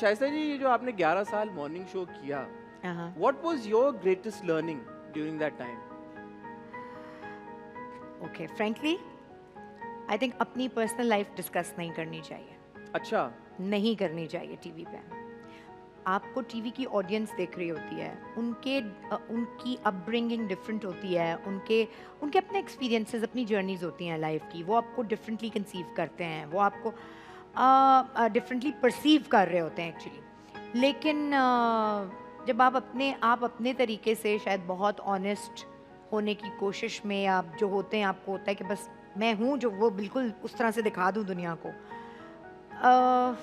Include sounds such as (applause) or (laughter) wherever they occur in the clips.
शायस्ता जी ये जो आपने 11 साल मॉर्निंग शो किया what was your greatest learning during that time okay frankly I think अपनी पर्सनल लाइफ डिस्कस नहीं करनी चाहिए अच्छा नहीं करनी चाहिए टीवी पे आपको टीवी की ऑडियंस देख रही होती है उनके उनकी अपब्रिंगिंग डिफरेंट होती है उनके उनके अपने एक्सपीरियंसेस अपनी जर्नीज होती हैं लाइफ की वो आपको डिफरेंटली कंसीव करते हैं वो आपको डिफरेंटली परसीव कर रहे होते हैं एक्चुअली लेकिन uh, जब आप अपने आप अपने तरीके से शायद बहुत ऑनेस्ट होने की कोशिश में आप जो होते हैं आपको होता है कि बस मैं हूँ जो वो बिल्कुल उस तरह से दिखा दूँ दुनिया को uh,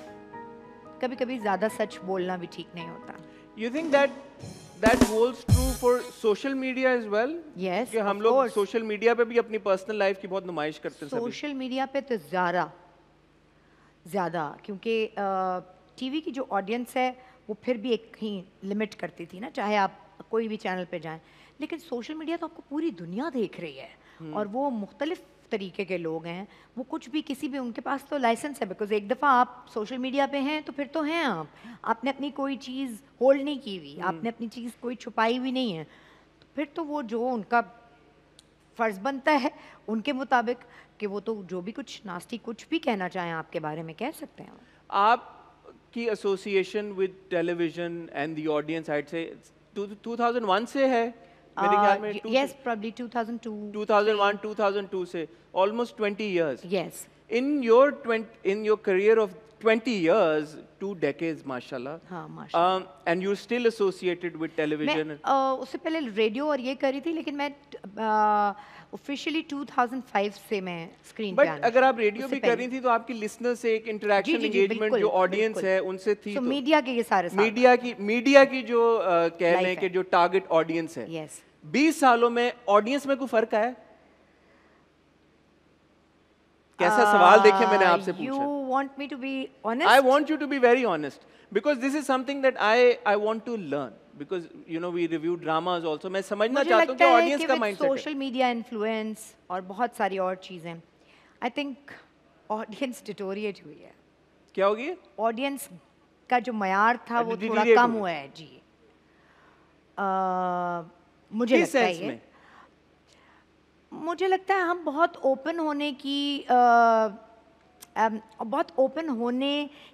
कभी कभी ज़्यादा सच बोलना भी ठीक नहीं होता you think that that holds true for social media as well yes हम लोग सोशल मीडिया पे भी अपनी पर्सनल लाइफ की बहुत नुमाइश करते हैं सोशल मीडिया पे तो ज़्यादा ज़्यादा क्योंकि टीवी की जो ऑडियंस है वो फिर भी एक ही लिमिट करती थी ना चाहे आप कोई भी चैनल पे जाएं लेकिन सोशल मीडिया तो आपको पूरी दुनिया देख रही है हम्म। और वो मुख्तलिफ तरीके के लोग हैं वो कुछ भी किसी भी उनके पास तो लाइसेंस है बिकॉज एक दफ़ा आप सोशल मीडिया पे हैं तो फिर तो हैं आप आपने अपनी कोई चीज़ होल्ड नहीं की हुई हम्म। आपने अपनी चीज़ कोई छुपाई हुई नहीं है तो फिर तो वो जो उनका फ़र्ज़ बनता है उनके मुताबिक कि वो तो जो भी कुछ नास्ती कुछ भी कहना चाहें आपके बारे में कह सकते हैं आप की association with television and the audience आइड से 2001 से है मेरे uh, ख्याल में यस प्रॉब्ली 2002 2001 2002 से almost 20 years yes in your 20, in your career of 20 years, two decades, mashallah. हाँ, mashallah. Um, and you're still associated with television. मैं uh, उससे पहले रेडियो और ये करी थी, लेकिन मैं ऑफिशियली uh, 2005 से मैं स्क्रीन पे बट अगर आप रेडियो भी कर रही थी तो आपकी लिसनर से एक इंटरेक्शन एंगेजमेंट जो ऑडियंस है उनसे थी so, तो मीडिया के ये सारे मीडिया की मीडिया की जो uh, कह रहे हैं कि जो टारगेट ऑडियंस है yes. 20 सालों में ऑडियंस में कोई फर्क आया कैसा सवाल देखे मैंने uh, आपसे पूछा you want me to be honest I want you to be very honest because this is something that I I want to learn because you know we review dramas also मैं समझना चाहता हूं कि audience का mindset social media influence और बहुत सारी और चीजें आई थिंक ऑडियंस डिटोरिएट हुई है क्या होगी ऑडियंस का जो मैार था वो थोड़ा कम हुआ है जी uh, मुझे लगता है मुझे लगता है हम बहुत ओपन होने की आ, आ, बहुत ओपन होने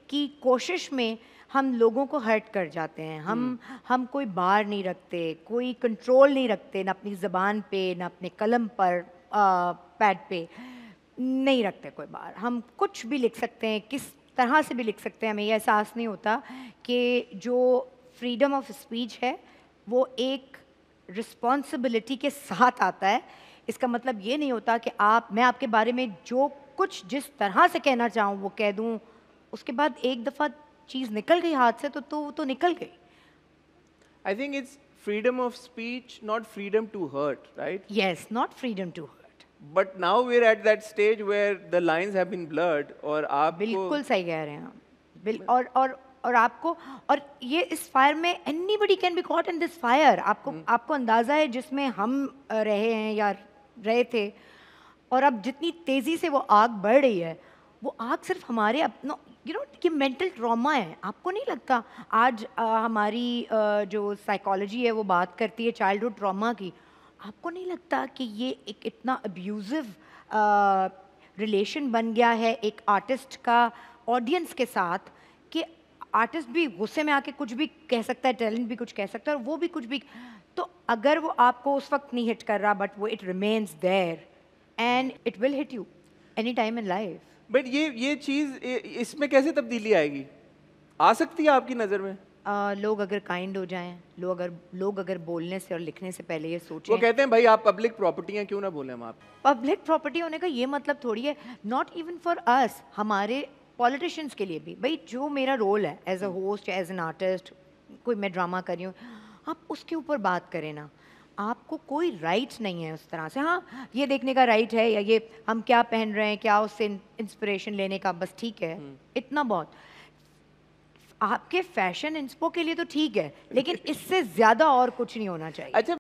की कोशिश में हम लोगों को हर्ट कर जाते हैं हम हम्म। हम कोई बार नहीं रखते कोई कंट्रोल नहीं रखते ना अपनी ज़बान पे ना अपने कलम पर पैड पे नहीं रखते कोई बार हम कुछ भी लिख सकते हैं किस तरह से भी लिख सकते हैं हमें यह एहसास नहीं होता कि जो फ्रीडम ऑफ स्पीच है वो एक रिस्पॉन्सिबिलिटी के साथ आता है इसका मतलब ये नहीं होता कि आप मैं आपके बारे में जो कुछ जिस तरह से कहना चाहूँ वो कह दूँ उसके बाद एक दफ़ा चीज़ निकल गई हाथ से तो तो, तो निकल गई I think it's freedom of speech, not freedom to hurt, right? Yes, not freedom to hurt. But now we're at that stage where the lines have been blurred, और आप बिल्कुल सही कह रहे हैं बिल और और और आपको और ये इस फायर में anybody can be caught in this fire आपको hmm. आपको अंदाज़ा है जिसमें हम रहे हैं या रहे थे और अब जितनी तेज़ी से वो आग बढ़ रही है वो आग सिर्फ हमारे अपनो यू नो कि मेंटल ट्रॉमा है आपको नहीं लगता आज आ, हमारी आ, जो साइकोलॉजी है वो बात करती है चाइल्डहुड ट्रॉमा की आपको नहीं लगता कि ये एक इतना अब्यूज़िव रिलेशन बन गया है एक आर्टिस्ट का ऑडियंस के साथ कि आर्टिस्ट भी गुस्से में आके कुछ भी कह सकता है टैलेंट भी कुछ कह सकता है और वो भी कुछ भी तो अगर वो आपको उस वक्त नहीं हिट कर रहा बट वो it remains there and it will hit you any time in life but ये ये चीज़ इसमें कैसे तब्दीली आएगी आ सकती है आपकी नज़र में आ, लोग अगर काइंड हो जाएं लोग अगर लोग अगर बोलने से और लिखने से पहले ये सोचें वो कहते हैं भाई आप पब्लिक प्रॉपर्टी हैं क्यों ना बोले हम आप पब्लिक प्रॉपर्टी होने का ये मतलब थोड़ी है नॉट इवन फॉर अस हमारे पॉलिटिशियंस के लिए भी भाई जो मेरा रोल है as a host as an artist कोई मैं ड्रामा कर रही हूँ आप उसके ऊपर बात करें ना आपको कोई राइट नहीं है उस तरह से हाँ ये देखने का राइट है या ये हम क्या पहन रहे हैं क्या उससे इंस्पिरेशन लेने का बस ठीक है हम्म। इतना बहुत आपके फैशन इंस्पो के लिए तो ठीक है लेकिन (laughs) इससे ज़्यादा और कुछ नहीं होना चाहिए अच्छा